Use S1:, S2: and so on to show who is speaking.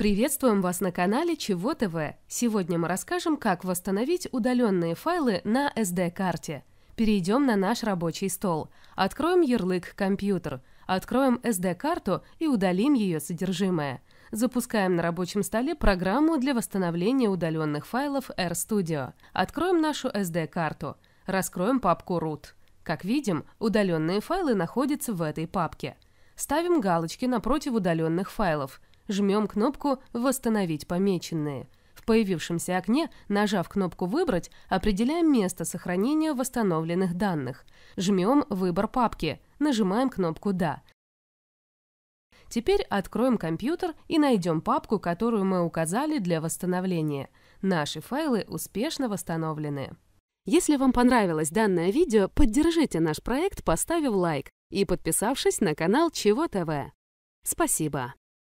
S1: Приветствуем вас на канале Чего ТВ. Сегодня мы расскажем, как восстановить удаленные файлы на SD-карте. Перейдем на наш рабочий стол. Откроем ярлык «Компьютер». Откроем SD-карту и удалим ее содержимое. Запускаем на рабочем столе программу для восстановления удаленных файлов RStudio. Откроем нашу SD-карту. Раскроем папку «Root». Как видим, удаленные файлы находятся в этой папке – Ставим галочки напротив удаленных файлов. Жмем кнопку «Восстановить помеченные». В появившемся окне, нажав кнопку «Выбрать», определяем место сохранения восстановленных данных. Жмем «Выбор папки», нажимаем кнопку «Да». Теперь откроем компьютер и найдем папку, которую мы указали для восстановления. Наши файлы успешно восстановлены. Если вам понравилось данное видео, поддержите наш проект, поставив лайк и подписавшись на канал Чего ТВ. Спасибо!